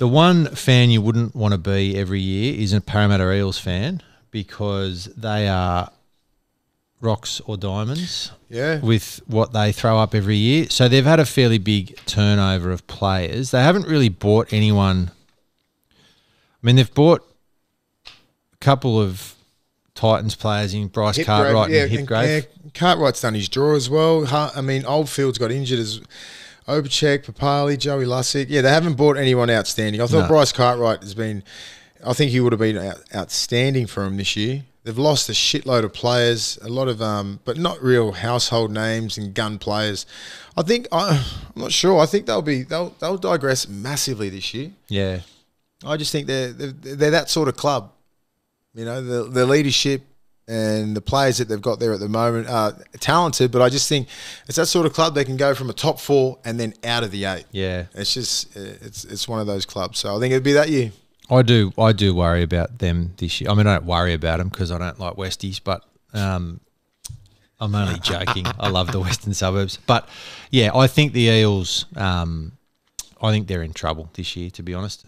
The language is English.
The one fan you wouldn't want to be every year is a Parramatta Eels fan because they are rocks or diamonds yeah. with what they throw up every year. So they've had a fairly big turnover of players. They haven't really bought anyone. I mean, they've bought a couple of Titans players in Bryce Hip Cartwright yeah, and Hipgrave. Yeah, Cartwright's done his draw as well. I mean, Oldfield's got injured as Opacek, Papali, Joey Lussick. Yeah, they haven't bought anyone outstanding. I thought no. Bryce Cartwright has been, I think he would have been out, outstanding for them this year. They've lost a shitload of players, a lot of, um, but not real household names and gun players. I think I, I'm not sure. I think they'll be they'll they'll digress massively this year. Yeah, I just think they're they're, they're that sort of club. You know, the the leadership, and the players that they've got there at the moment are talented, but I just think it's that sort of club they can go from a top four and then out of the eight. Yeah, it's just uh, it's it's one of those clubs. So I think it'd be that year. I do I do worry about them this year. I mean, I don't worry about them because I don't like Westies, but um, I'm only joking. I love the Western suburbs, but yeah, I think the Eels. Um, I think they're in trouble this year, to be honest.